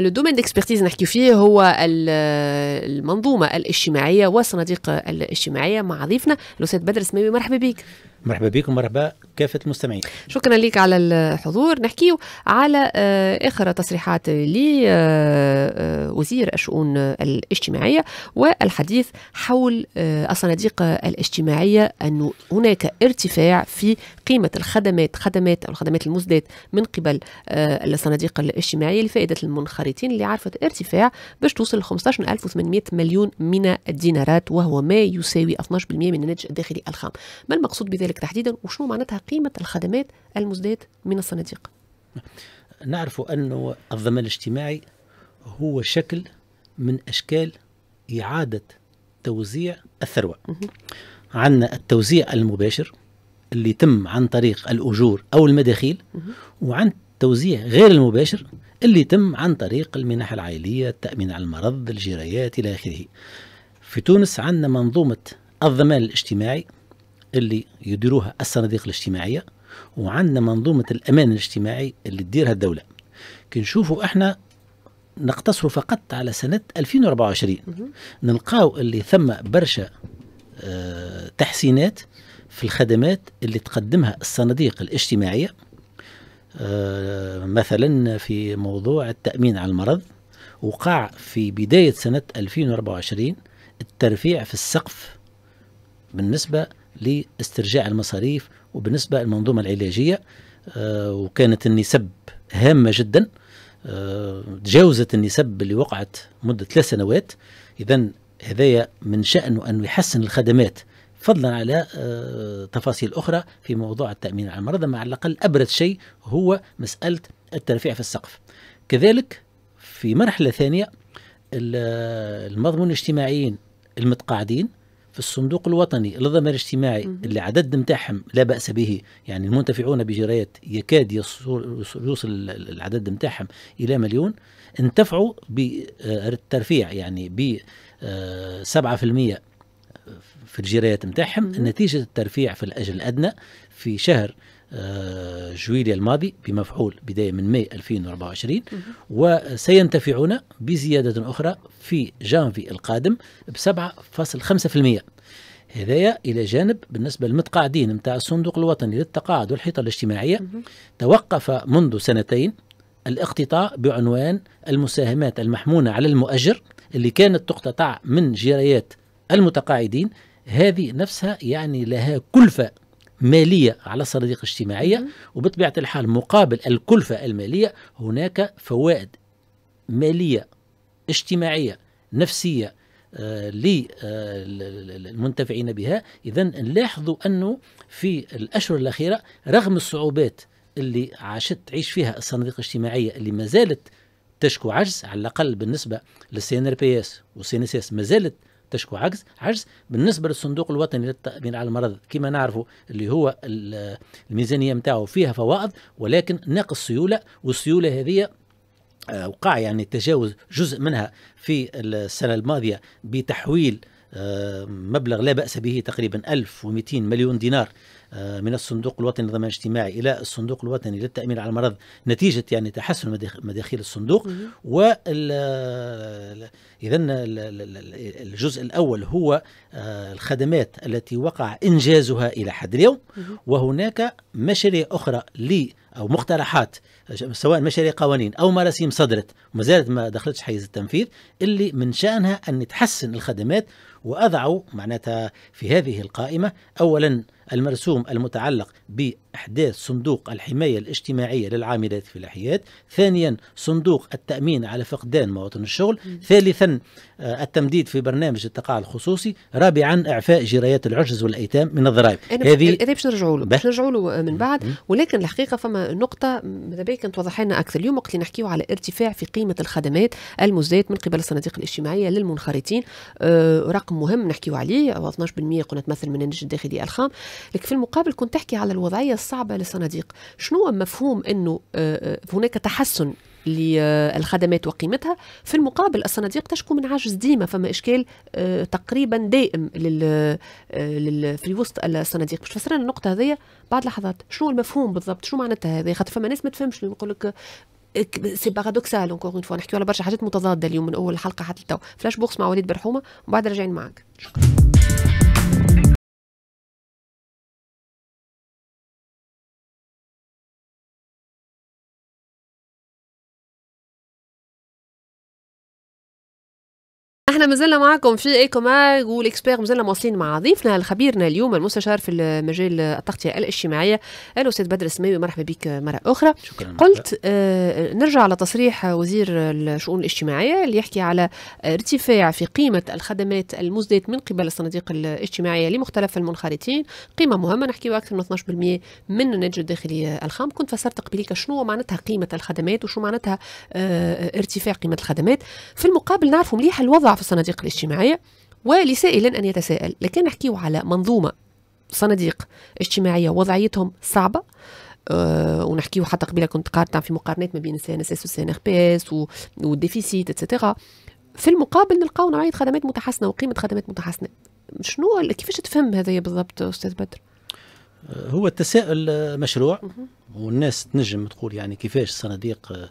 لو دومين ديكسبرتيز نحكي فيه هو آه، المنظومه الاجتماعيه والصناديق الاجتماعيه مع ضيفنا الاستاذ بدر السماوي مرحبا بك مرحبا بكم مرحبا كافة المستمعين شكرا لك على الحضور نحكي على آه، آخر تصريحات لوزير آه، آه، الشؤون الاجتماعية والحديث حول الصناديق الاجتماعية أنه هناك ارتفاع في قيمة الخدمات خدمات أو الخدمات المزدات من قبل الصناديق الاجتماعية لفائدة المنخرطين اللي عرفت ارتفاع باش توصل ل 15800 مليون من الدينارات وهو ما يساوي 12% من الناتج الداخلي الخام ما المقصود بذلك ذلك تحديدا وشنو معناتها قيمة الخدمات المزداد من الصناديق نعرف أن الضمان الاجتماعي هو شكل من أشكال إعادة توزيع الثروة عندنا التوزيع المباشر اللي يتم عن طريق الأجور أو المداخيل وعن التوزيع غير المباشر اللي يتم عن طريق المنح العائلية التأمين على المرض الجرايات إلى آخره في تونس عندنا منظومة الضمان الاجتماعي اللي يديروها الصناديق الاجتماعيه وعندنا منظومه الامان الاجتماعي اللي تديرها الدوله كي نشوفوا احنا نقتصر فقط على سنه 2024 نلقاو اللي ثم برشا اه تحسينات في الخدمات اللي تقدمها الصناديق الاجتماعيه اه مثلا في موضوع التامين على المرض وقع في بدايه سنه 2024 الترفيع في السقف بالنسبه لاسترجاع المصاريف وبالنسبة للمنظومة العلاجية آه، وكانت النسب هامة جدا آه، تجاوزت النسب اللي وقعت مدة ثلاث سنوات إذا هذايا من شأنه أن يحسن الخدمات فضلا على آه، تفاصيل أخرى في موضوع التأمين على المرضى مع الأقل أبرز شيء هو مسألة الترفيع في السقف كذلك في مرحلة ثانية المضمون الاجتماعيين المتقاعدين في الصندوق الوطني للضمان الاجتماعي اللي عدد نتاعهم لا باس به يعني المنتفعون بجرايات يكاد يوصل العدد نتاعهم الى مليون انتفعوا بالترفيع يعني ب 7% آه، في الجرايات نتاعهم نتيجه الترفيع في الاجل الادنى في شهر آه، جويلية الماضي بمفعول بداية من ماي 2024 وسينتفعون بزيادة أخرى في جانفي القادم ب 7.5% هذايا الى جانب بالنسبه للمتقاعدين نتاع الصندوق الوطني للتقاعد والحيطه الاجتماعيه توقف منذ سنتين الاقتطاع بعنوان المساهمات المحمونه على المؤجر اللي كانت تقتطع من جريات المتقاعدين هذه نفسها يعني لها كلفه ماليه على الصناديق الاجتماعيه وبطبيعه الحال مقابل الكلفه الماليه هناك فوائد ماليه اجتماعيه نفسيه آه، آه، للمنتفعين بها اذا نلاحظوا انه في الاشهر الاخيره رغم الصعوبات اللي عاشت تعيش فيها الصناديق الاجتماعيه اللي ما زالت تشكو عجز على الاقل بالنسبه للسي ان ار بي اس والسي ان اس اس ما زالت تشكو عجز عجز بالنسبه للصندوق الوطني للتامين على المرض كما نعرفوا اللي هو الميزانيه نتاعو فيها فوائض ولكن ناقص سيوله والسيوله هذه آه، وقع يعني تجاوز جزء منها في السنه الماضيه بتحويل آه، مبلغ لا بأس به تقريبا 1200 مليون دينار آه، من الصندوق الوطني للضمان الاجتماعي الى الصندوق الوطني للتامين على المرض نتيجه يعني تحسن مداخيل الصندوق و اذا الجزء الاول هو آه، الخدمات التي وقع انجازها الى حد اليوم وهناك مشاريع اخرى ل او مقترحات سواء مشاريع قوانين او مراسيم صدرت وما زالت ما دخلتش حيز التنفيذ اللي من شانها ان تحسن الخدمات وأضعوا معناتها في هذه القائمة أولا المرسوم المتعلق بإحداث صندوق الحماية الاجتماعية للعاملات في الأحياد ثانيا صندوق التأمين على فقدان مواطن الشغل ثالثا آه، التمديد في برنامج التقاعد الخصوصي رابعا إعفاء جرايات العجز والأيتام من الضرائب هذه باش نرجعوا له باش نرجعوا له آه، من بعد ولكن الحقيقة فما نقطة ماذا بيك توضح لنا أكثر اليوم وقت نحكيو على ارتفاع في قيمة الخدمات المزداد من قبل الصناديق الاجتماعية للمنخرطين آه رقم رقم مهم نحكيو عليه أو 12% قلنا تمثل من الناتج الداخلي الخام لكن في المقابل كنت تحكي على الوضعية الصعبة للصناديق شنو هو مفهوم أنه آه، آه، هناك تحسن للخدمات وقيمتها في المقابل الصناديق تشكو من عجز ديما فما اشكال آه، تقريبا دائم لل في وسط الصناديق باش تفسر النقطه هذه بعد لحظات شنو المفهوم بالضبط شنو معناتها هذه خاطر فما ناس ما تفهمش يقول لك سي باغادوكسال اونكور اون فوا نحكيو على برشا حاجات متضاده اليوم من اول الحلقه حتى لتوا فلاش بوكس مع وليد برحومه وبعد راجعين معاك شكرا احنا مازلنا معاكم في ايكو ماغ والاكسبير مازلنا مواصلين مع ضيفنا الخبيرنا اليوم المستشار في مجال التغطيه الاجتماعيه الاستاذ بدر السماوي مرحبا بك مره اخرى شكرا قلت آه نرجع على تصريح وزير الشؤون الاجتماعيه اللي يحكي على ارتفاع في قيمه الخدمات المزدات من قبل الصناديق الاجتماعيه لمختلف المنخرطين قيمه مهمه نحكيو اكثر من 12% من الناتج الداخلي الخام كنت فسرت قبليك شنو معناتها قيمه الخدمات وشو معناتها آه ارتفاع قيمه الخدمات في المقابل نعرفوا مليح الوضع في الصناديق الاجتماعية ولسائلا أن يتساءل لكن نحكيه على منظومة صناديق اجتماعية وضعيتهم صعبة أه ونحكيو حتى قبيله كنت قارنه في مقارنات ما بين السي ان اس اس والسي ان اخ بي اس والديفيسيت اتسيتيرا في المقابل نلقاو نوعيه خدمات متحسنه وقيمه خدمات متحسنه شنو كيفاش تفهم هذايا بالضبط استاذ بدر آه، هو التساؤل آه، مشروع والناس تنجم تقول يعني كيفاش الصناديق آه،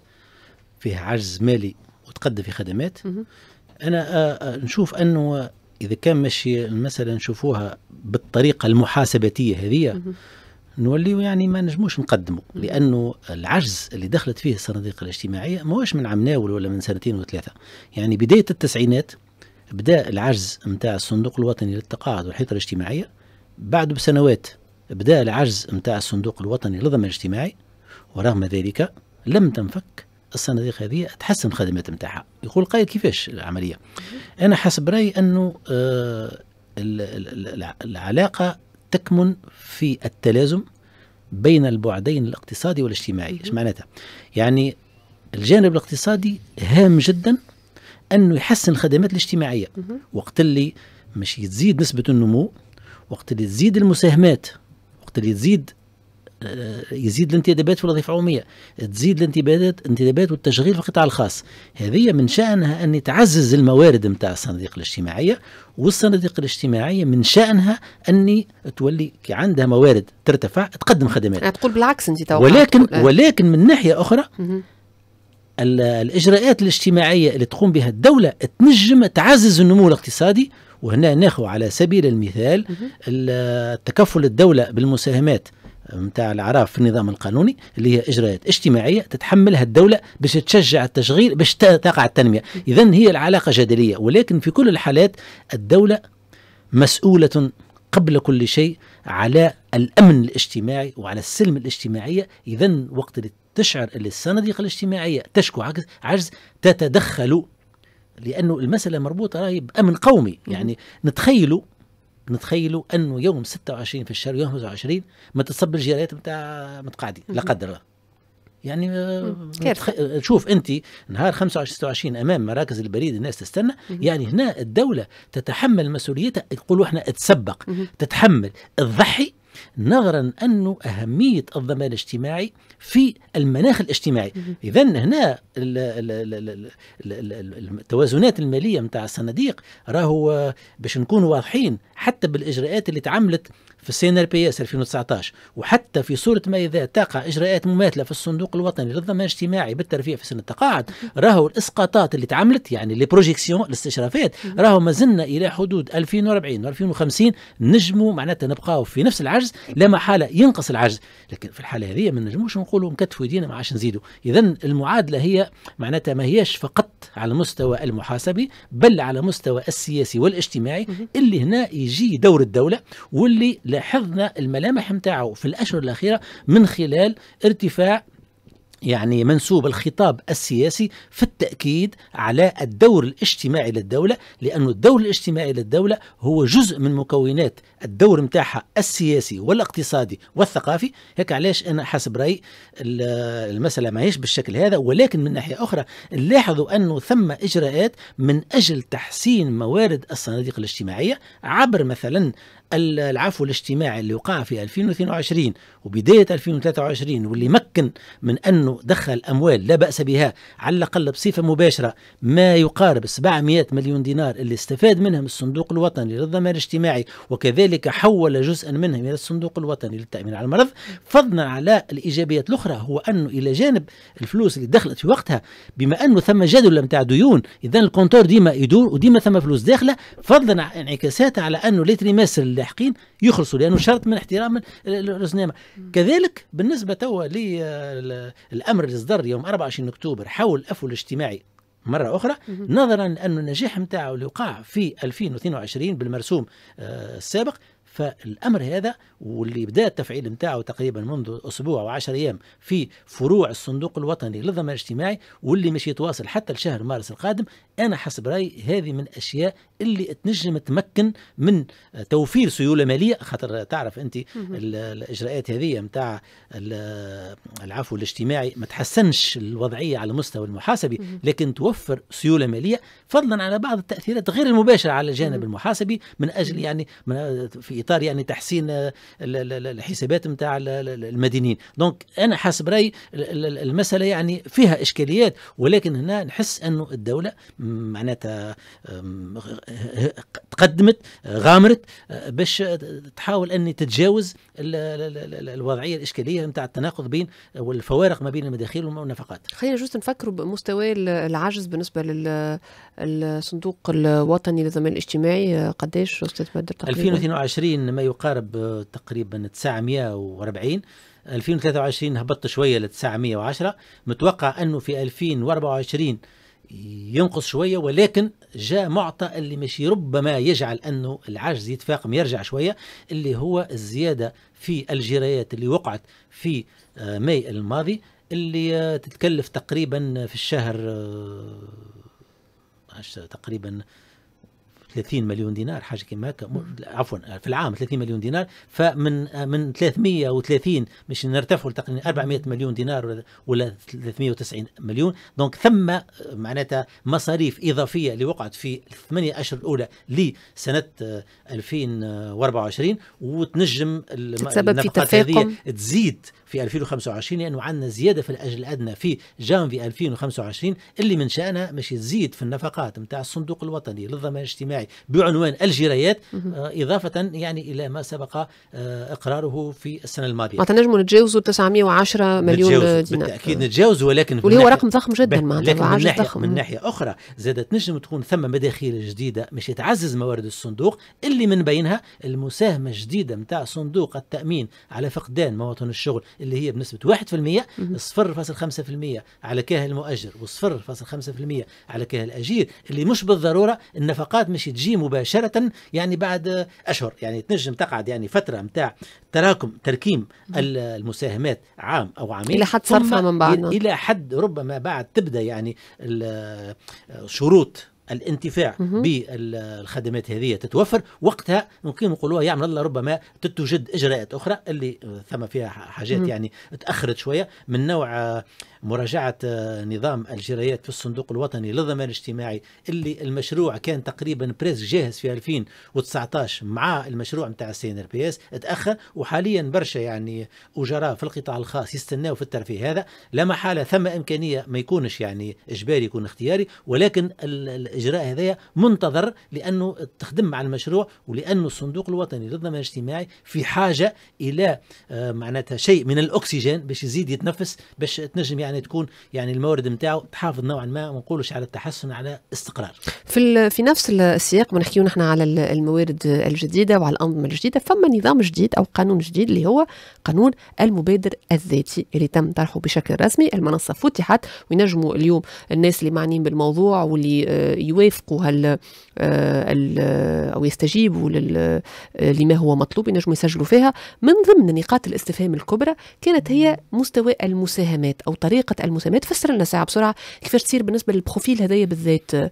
فيها عجز مالي وتقدم في خدمات انا آه، آه، نشوف انه اذا كان ماشي المساله نشوفوها بالطريقه المحاسبتيه هذه نوليو يعني ما نجموش نقدموا لانه العجز اللي دخلت فيه الصناديق الاجتماعيه ماهوش من عام ناول ولا من سنتين وثلاثه يعني بدايه التسعينات بدا العجز نتاع الصندوق الوطني للتقاعد والحيطه الاجتماعيه بعد بسنوات بدا العجز نتاع الصندوق الوطني للضمان الاجتماعي ورغم ذلك لم تنفك الصناديق هذه تحسن الخدمات نتاعها يقول قايل كيفاش العمليه انا حسب رايي انه آه، العلاقه تكمن في التلازم بين البعدين الاقتصادي والاجتماعي ايش معناتها يعني الجانب الاقتصادي هام جدا انه يحسن الخدمات الاجتماعيه وقت اللي مش تزيد نسبه النمو وقت اللي تزيد المساهمات وقت اللي تزيد يزيد الانتدابات في الوظيفه العموميه تزيد الانتدابات الانتدابات والتشغيل في القطاع الخاص هذه من شانها ان تعزز الموارد نتاع الصناديق الاجتماعيه والصناديق الاجتماعيه من شانها ان تولي عندها موارد ترتفع تقدم خدمات يعني تقول بالعكس انت ولكن ولكن من ناحيه اخرى الاجراءات الاجتماعيه اللي تقوم بها الدوله تنجم تعزز النمو الاقتصادي وهنا ناخذ على سبيل المثال تكفل الدوله بالمساهمات نتاع الاعراف في النظام القانوني اللي هي اجراءات اجتماعيه تتحملها الدوله باش تشجع التشغيل باش تقع التنميه اذا هي العلاقه جدليه ولكن في كل الحالات الدوله مسؤوله قبل كل شيء على الامن الاجتماعي وعلى السلم الاجتماعيه اذا وقت اللي تشعر اللي الصناديق الاجتماعيه تشكو عجز تتدخل لانه المساله مربوطه راهي بامن قومي يعني نتخيلوا نتخيلوا انه يوم 26 في الشهر يوم 25 ما تصب الجرايات نتاع متقاعدين لا قدر الله يعني آه، متخ... شوف انت نهار 25 26 امام مراكز البريد الناس تستنى مم. يعني هنا الدوله تتحمل مسؤوليتها يقولوا احنا تسبق تتحمل تضحي نظرا أن أهمية الضمان الاجتماعي في المناخ الاجتماعي إذا هنا التوازنات المالية متاع الصناديق راهو باش نكون واضحين حتى بالإجراءات اللي تعملت في السي ار بي اس 2019 وحتى في صوره ما اذا تقع اجراءات مماثله في الصندوق الوطني للضمان الاجتماعي بالترفيه في سن التقاعد راهو الاسقاطات اللي تعملت يعني لي بروجيكسيون الاستشرافات راهو ما زلنا الى حدود 2040 و2050 نجموا معناتها نبقاو في نفس العجز لا محاله ينقص العجز لكن في الحاله هذه ما نجموش نقولوا نكتفوا يدينا ما عادش نزيدوا اذا المعادله هي معناتها ما هياش فقط على المستوى المحاسبي بل على مستوى السياسي والاجتماعي اللي هنا يجي دور الدوله واللي لاحظنا الملامح نتاعو في الأشهر الأخيرة من خلال ارتفاع يعني منسوب الخطاب السياسي في التأكيد على الدور الاجتماعي للدولة لأن الدور الاجتماعي للدولة هو جزء من مكونات الدور متاعها السياسي والاقتصادي والثقافي هيك علاش أنا حسب رأيي المسألة ماهيش بالشكل هذا ولكن من ناحية أخرى نلاحظوا أنه ثم إجراءات من أجل تحسين موارد الصناديق الاجتماعية عبر مثلا العفو الاجتماعي اللي وقع في 2022 وبداية 2023 واللي مكن من أنه أنه دخل أموال لا بأس بها على الأقل بصفة مباشرة ما يقارب 700 مليون دينار اللي استفاد منهم الصندوق الوطني للضمان الاجتماعي وكذلك حول جزءا منهم إلى الصندوق الوطني للتأمين على المرض فضلا على الإيجابيات الأخرى هو أنه إلى جانب الفلوس اللي دخلت في وقتها بما أنه ثم جدول نتاع ديون إذا الكونتور ديما يدور وديما ثم فلوس داخلة فضلا انعكاساتها على أنه ماسر اللاحقين يخلصوا لانه شرط من احترام راس كذلك بالنسبه توا للامر اللي صدر يوم 24 اكتوبر حول الافو الاجتماعي مرة أخرى نظرا لأن النجاح نتاعو اللي وقع في 2022 بالمرسوم آه، السابق فالامر هذا واللي بدا التفعيل نتاعو تقريبا منذ اسبوع 10 ايام في فروع الصندوق الوطني للضمان الاجتماعي واللي مش يتواصل حتى لشهر مارس القادم انا حسب رايي هذه من الاشياء اللي تنجم تمكن من توفير سيوله ماليه خاطر تعرف انت الاجراءات هذه نتاع العفو الاجتماعي ما تحسنش الوضعيه على المستوى المحاسبي لكن توفر سيوله ماليه فضلا على بعض التاثيرات غير المباشره على الجانب المحاسبي من اجل يعني في اطار يعني تحسين الحسابات نتاع المدينين دونك انا حسب رايي المساله يعني فيها اشكاليات ولكن هنا نحس انه الدوله معناتها تقدمت غامرت باش تحاول ان تتجاوز الوضعيه الاشكاليه نتاع التناقض بين والفوارق ما بين المداخيل والنفقات خلينا جوست نفكروا بمستوى العجز بالنسبه للصندوق الوطني للضمان الاجتماعي قداش استاذ بدر 2022 2020 ما يقارب آه، تقريبا 940 2023 هبطت شويه ل 910 متوقع انه في 2024 ينقص شويه ولكن جاء معطى اللي ماشي ربما يجعل انه العجز يتفاقم يرجع شويه اللي هو الزياده في الجرايات اللي وقعت في آه، ماي الماضي اللي آه، تتكلف تقريبا في الشهر تقريبا 30 مليون دينار حاجه كما هكا عفوا في العام 30 مليون دينار فمن من 330 مش نرتفعوا لتقريبا 400 مليون دينار ولا 390 مليون دونك ثم معناتها مصاريف اضافيه اللي وقعت في الثمانيه اشهر الاولى لسنه 2024 آه، وتنجم تتسبب في تفاقم تزيد في 2025 لانه يعني عندنا زياده في الاجل الادنى في جانفي 2025 اللي من شانها مش تزيد في النفقات نتاع الصندوق الوطني للضمان الاجتماعي الشائع بعنوان الجرايات آه، إضافة يعني إلى ما سبق آه، إقراره في السنة الماضية ما تنجموا نتجاوزوا 910 مليون دينار بالتأكيد نتجاوزوا ولكن واللي هو رقم ضخم جدا معناتها من ناحية, ضخم. من ناحية أخرى زادت نجم تكون ثم مداخيل جديدة مش تعزز موارد الصندوق اللي من بينها المساهمة الجديدة نتاع صندوق التأمين على فقدان مواطن الشغل اللي هي بنسبة 1% 0.5% على كاهل المؤجر و0.5% على كاهل الأجير اللي مش بالضرورة النفقات مش تجي مباشره يعني بعد اشهر يعني تنجم تقعد يعني فتره نتاع تراكم تركيم المساهمات عام او عامين الى حد صرفها من بعد الى حد ربما بعد تبدا يعني شروط الانتفاع بالخدمات هذه تتوفر وقتها ممكن نقولوها يعمل الله ربما تتوجد اجراءات اخرى اللي ثم فيها حاجات يعني تاخرت شويه من نوع مراجعة آه، نظام الجرايات في الصندوق الوطني للضمان الاجتماعي اللي المشروع كان تقريبا بريس جاهز في 2019 مع المشروع نتاع السي ان ار بي اس تاخر وحاليا برشا يعني اجراء في القطاع الخاص يستناو في الترفيه هذا لا محاله ثم امكانيه ما يكونش يعني اجباري يكون اختياري ولكن الاجراء هذايا منتظر لانه تخدم مع المشروع ولانه الصندوق الوطني للضمان الاجتماعي في حاجه الى آه، معناتها شيء من الاكسجين باش يزيد يتنفس باش تنجم يعني يعني تكون يعني المورد نتاعو تحافظ نوعا ما ما نقولوش على التحسن على استقرار في في نفس السياق بنحكيو نحن على الموارد الجديده وعلى الانظمه الجديده فما نظام جديد او قانون جديد اللي هو قانون المبادر الذاتي اللي تم طرحه بشكل رسمي المنصه فتحت وينجموا اليوم الناس اللي معنيين بالموضوع واللي آه، يوافقوا هال آه، او يستجيبوا آه، لما هو مطلوب ينجموا يسجلوا فيها من ضمن نقاط الاستفهام الكبرى كانت هي مستوى المساهمات او طريقه طريقه المسامات فسر لنا ساعه بسرعه كيفاش تصير بالنسبه للبروفيل هذايا بالذات آه،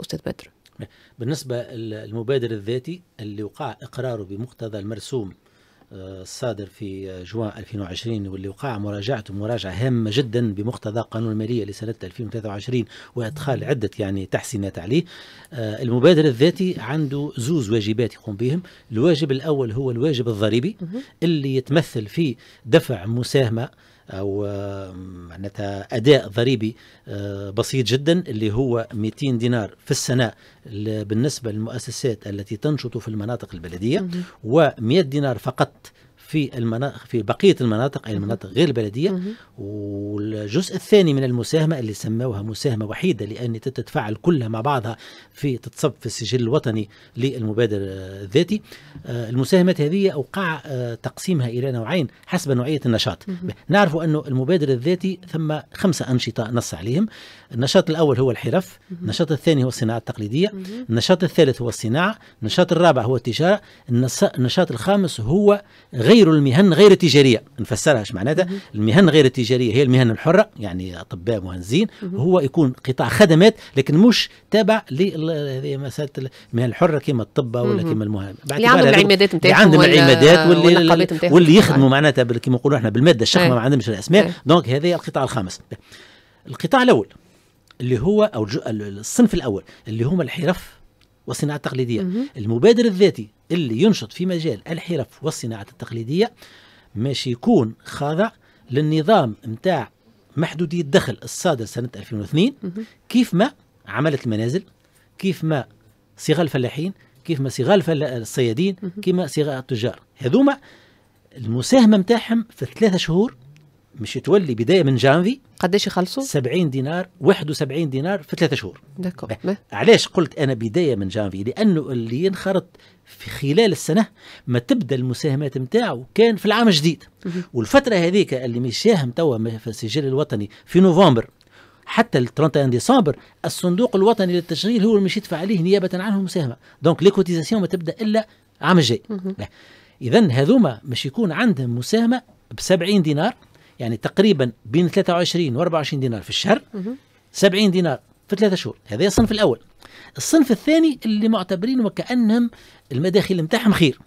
استاذ بدر بالنسبه للمبادر الذاتي اللي وقع اقراره بمقتضى المرسوم آه، الصادر في جوان 2020 واللي وقع مراجعته مراجعه هامه جدا بمقتضى قانون الماليه لسنه 2023 وادخال عده يعني تحسينات عليه آه، المبادر الذاتي عنده زوز واجبات يقوم بهم الواجب الاول هو الواجب الضريبي اللي يتمثل في دفع مساهمه او معناتها اداء ضريبي آه، بسيط جدا اللي هو 200 دينار في السنه بالنسبه للمؤسسات التي تنشط في المناطق البلديه و100 دينار فقط في المناطق في بقيه المناطق اي يعني المناطق غير البلديه والجزء الثاني من المساهمه اللي سموها مساهمه وحيده لان تتفاعل كلها مع بعضها في تتصب في السجل الوطني للمبادر الذاتي آه، المساهمات هذه اوقع آه، تقسيمها الى نوعين حسب نوعيه النشاط نعرف انه المبادر الذاتي ثم خمسه انشطه نص عليهم النشاط الاول هو الحرف النشاط الثاني هو الصناعه التقليديه النشاط الثالث هو الصناعه النشاط الرابع هو التجاره النشاط الخامس هو غير غير المهن غير التجاريه نفسرها اش معناتها المهن غير التجاريه هي المهن الحره يعني اطباء مهندسين هو يكون قطاع خدمات لكن مش تابع لمساله المهن الحره كما الطب ولا كما المهن اللي عندهم العمادات نتاعهم واللي, واللي يخدموا طيب. معناتها كما نقولوا احنا بالماده الشخمة طيب. ما عندهمش الاسماء طيب. دونك هذا القطاع الخامس القطاع الاول اللي هو او الصنف الاول اللي هما الحرف والصناعة التقليدية مم. المبادر الذاتي اللي ينشط في مجال الحرف والصناعة التقليدية مش يكون خاضع للنظام متاع محدودية الدخل الصادر سنة 2002 مم. كيف ما عملت المنازل كيف ما صيغة الفلاحين كيف ما صيغة الصيادين كيف ما صيغة التجار هذوما المساهمة متاعهم في ثلاثة شهور مش تولي بدايه من جانفي قداش يخلصوا 70 دينار 71 دينار في ثلاثة شهور دكو علاش قلت انا بدايه من جانفي لانه اللي ينخرط في خلال السنه ما تبدا المساهمات نتاعو كان في العام الجديد والفتره هذيك اللي مشاهم توا في السجل الوطني في نوفمبر حتى ل 31 ديسمبر الصندوق الوطني للتشغيل هو اللي مش يدفع عليه نيابه عنه المساهمه دونك ليكوتيزاسيون ما تبدا الا عام الجاي اذا هذوما مش يكون عندهم مساهمه ب 70 دينار يعني تقريبا بين 23 و 24 دينار في الشهر 70 دينار في ثلاثة شهور هذا الصنف الأول الصنف الثاني اللي معتبرين وكأنهم المداخل نتاعهم خير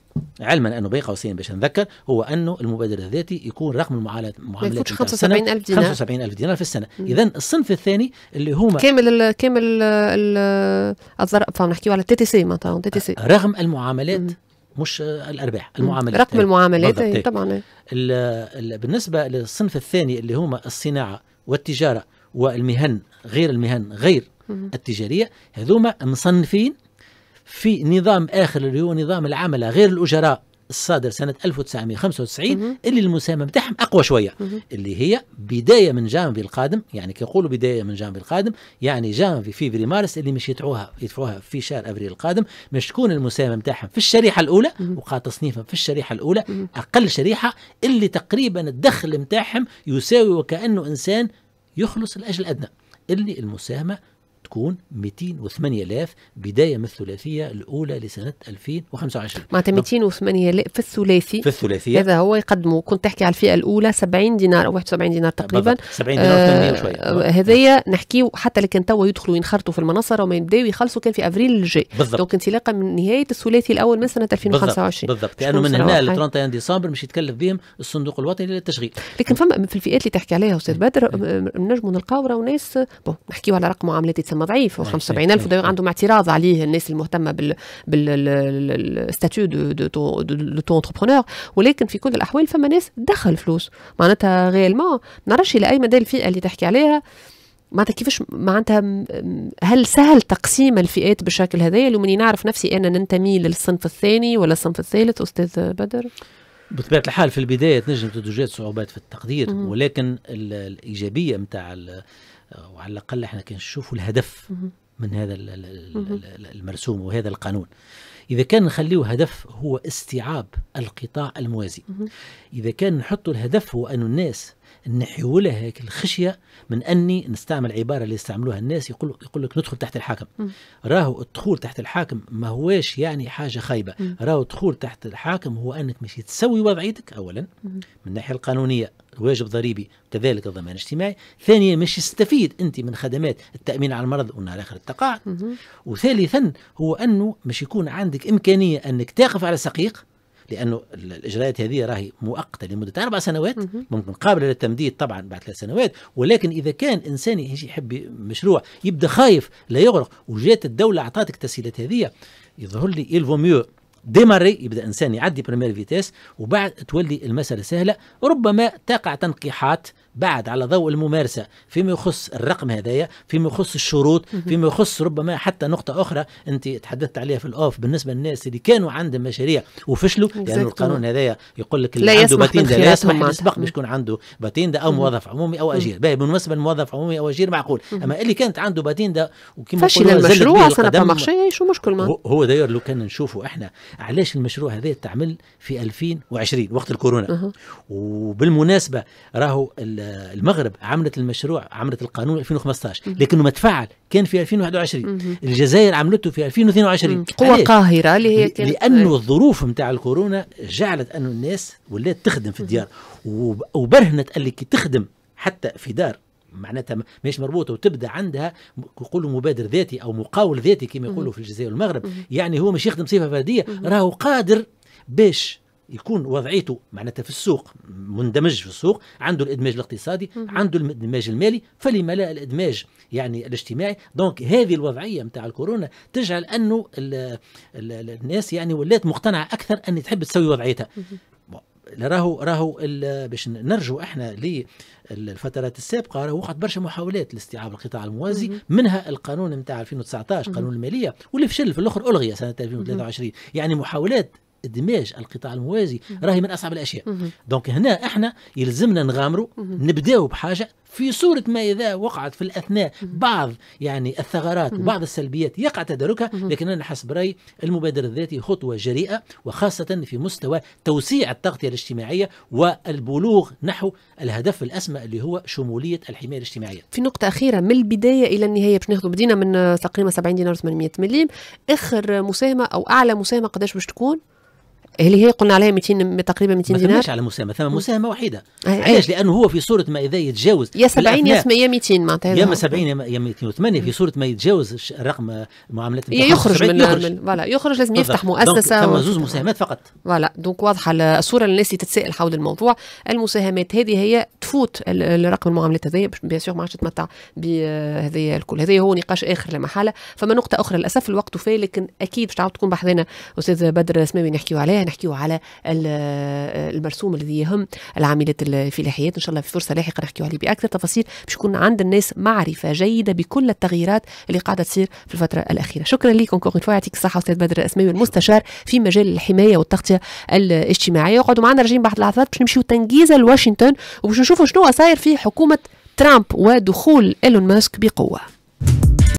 علما انه بين قوسين باش نذكر هو انه المبادر الذاتي يكون رقم المعاملات معاملات 75 الف دينار 75 الف دينار في السنه اذا الصنف الثاني اللي هما كامل الـ كامل الظرف نحكيو على تي تي سي معناتها تي تي سي رغم المعاملات مم. مش الارباح المعاملات رقم إيه، المعاملات هي إيه، إيه. طبعا بالنسبه للصنف الثاني اللي هما الصناعه والتجاره والمهن غير المهن غير التجاريه هذوما مصنفين في نظام اخر اللي هو نظام العمله غير الاجراء الصادر سنة 1995 اللي المساهمة بتاعهم أقوى شوية اللي هي بداية من جانفي القادم يعني كيقولوا بداية من جانفي القادم يعني جانفي فيفري مارس اللي مش يدفعوها يدفعوها في شهر أبريل القادم مش تكون المساهمة بتاعهم في الشريحة الأولى وقع تصنيفهم في الشريحة الأولى أقل شريحة اللي تقريبا الدخل بتاعهم يساوي وكأنه إنسان يخلص الأجل الأدنى اللي المساهمة هتكون 208000 بدايه من الثلاثيه الاولى لسنه 2025 معناتها 208000 نعم. في الثلاثي في الثلاثيه هذا هو يقدموا كنت تحكي على الفئه الاولى 70 دينار او 71 دينار تقريبا 70 دينار آه وشويه آه هذايا نحكيو حتى اللي كان توا يدخلوا ينخرطوا في المنصه وما يبداو يخلصوا كان في افريل الجاي بالضبط دونك انطلاقا من نهايه الثلاثي الاول من سنه 2025 بالضبط لانه من هنا ل 31 ديسمبر مش يتكلف بهم الصندوق الوطني للتشغيل لكن فما في الفئات اللي تحكي عليها استاذ إيه. بدر إيه. نجموا نلقاو راهو ناس بون نحكيو على رقم معاملات يتسمى ثم ضعيف و75000 ودائما عندهم اعتراض عليه الناس المهتمه بال بالستاتيو دو دو دو انتربرونور ولكن في كل الاحوال فما ناس دخل فلوس معناتها غير ما نعرفش الى اي مدى الفئه اللي تحكي عليها معناتها كيفاش معناتها هل سهل تقسيم الفئات بالشكل هذايا لمن نعرف نفسي انا ننتمي للصنف الثاني ولا الصنف الثالث استاذ بدر بطبيعه الحال في البدايه تنجم تتوجد صعوبات في التقدير ولكن الايجابيه نتاع وعلى الاقل احنا كنشوفوا الهدف من هذا المرسوم وهذا القانون اذا كان نخليه هدف هو استيعاب القطاع الموازي اذا كان نحطوا الهدف هو ان الناس نحيو لها هيك الخشيه من اني نستعمل عباره اللي يستعملوها الناس يقول يقول لك ندخل تحت الحاكم راهو الدخول تحت الحاكم ما هواش يعني حاجه خايبه راهو الدخول تحت الحاكم هو انك مش تسوي وضعيتك اولا من الناحيه القانونيه الواجب ضريبي كذلك الضمان الاجتماعي ثانيا مش يستفيد انت من خدمات التامين على المرض قلنا على اخر التقاعد وثالثا هو انه مش يكون عندك امكانيه انك تقف على سقيق لانه الاجراءات هذه راهي مؤقته لمده اربع سنوات ممكن قابله للتمديد طبعا بعد ثلاث سنوات ولكن اذا كان انسان يحب مشروع يبدا خايف لا يغرق وجات الدوله اعطتك التسهيلات هذه يظهر لي الفو ميو ديماري يبدا انسان يعدي بريمير فيتيس وبعد تولي المساله سهله ربما تقع تنقيحات بعد على ضوء الممارسة فيما يخص الرقم هذايا فيما يخص الشروط فيما يخص ربما حتى نقطة أخرى أنت تحدثت عليها في الأوف بالنسبة للناس اللي كانوا عندهم مشاريع وفشلوا لأن يعني القانون هذايا يقول لك اللي عنده باتيندا لا يسمح يسبق باش يكون عنده باتيندا أو موظف عمومي أو أجير باهي بالنسبة للموظف عمومي أو أجير معقول أما اللي كانت عنده باتيندا وكما فشل المشروع سنة مخشية شو مشكل ما هو داير لو كان نشوفوا احنا علاش المشروع هذا تعمل في 2020 وقت الكورونا وبالمناسبة راهو ال المغرب عملت المشروع عملت القانون 2015 لكنه ما تفعل كان في 2021 الجزائر عملته في 2022 قوة قاهرة اللي هي لأنه الظروف نتاع الكورونا جعلت أنه الناس ولات تخدم في الديار وبرهنت اللي كي تخدم حتى في دار معناتها ماهيش مربوطه وتبدا عندها يقولوا مبادر ذاتي او مقاول ذاتي كما يقولوا في الجزائر والمغرب يعني هو مش يخدم صفه فرديه راهو قادر باش يكون وضعيته معناتها في السوق مندمج في السوق عنده الادماج الاقتصادي عنده الادماج المالي فلما لا الادماج يعني الاجتماعي دونك هذه الوضعيه نتاع الكورونا تجعل انه الـ الـ الناس يعني ولات مقتنعه اكثر ان تحب تسوي وضعيتها راهو راهو باش نرجو احنا للفترات السابقه راهو وقعت برشا محاولات لاستيعاب القطاع الموازي مم. منها القانون نتاع 2019 قانون الماليه واللي فشل في الاخر الغي سنه 2023 مم. يعني محاولات ادماج القطاع الموازي راهي من اصعب الاشياء دونك هنا احنا يلزمنا نغامروا نبداو بحاجه في صورة ما إذا وقعت في الأثناء بعض يعني الثغرات وبعض السلبيات يقع تداركها لكن أنا حسب رأيي المبادرة الذاتي خطوة جريئة وخاصة في مستوى توسيع التغطية الاجتماعية والبلوغ نحو الهدف الأسمى اللي هو شمولية الحماية الاجتماعية في نقطة أخيرة من البداية إلى النهاية باش ناخذ بدينا من تقريبا 70 دينار 800 مليم آخر مساهمة أو أعلى مساهمة قداش باش تكون؟ اللي هي قلنا عليها 200 تقريبا 200 دينار ما تماش على مساهمه ثم مساهمه وحيده آه، آه. علاش لانه هو في صوره ما اذا يتجاوز يا 70 يا 100 200 معناتها يا 70 يا 208 في صوره ما يتجاوز الرقم المعاملات يخرج من فوالا يخرج لازم يفتح مؤسسه ثم زوج مساهمات فقط فوالا دونك واضحه الصوره للناس اللي تتساءل حول الموضوع المساهمات هذه هي تفوت الرقم المعاملات هذايا بيان سور ما عادش تتمتع بهذايا الكل هذايا هو نقاش اخر لا محاله فما نقطه اخرى للاسف الوقت وفى لكن اكيد باش تعاود تكون بحذانا استاذ بدر سماوي نحكيو عليها نحكيو على المرسوم الذي يهم العاملات الفلاحيات ان شاء الله في فرصه لاحقه نحكيو عليه باكثر تفاصيل باش يكون عند الناس معرفه جيده بكل التغييرات اللي قاعده تصير في الفتره الاخيره شكرا لكم كونكور فوا يعطيك الصحه استاذ بدر الاسماوي المستشار في مجال الحمايه والتغطيه الاجتماعيه اقعدوا معنا راجعين بعد العثرات باش نمشيو تنجيزه لواشنطن وباش نشوفوا شنو صاير في حكومه ترامب ودخول ايلون ماسك بقوه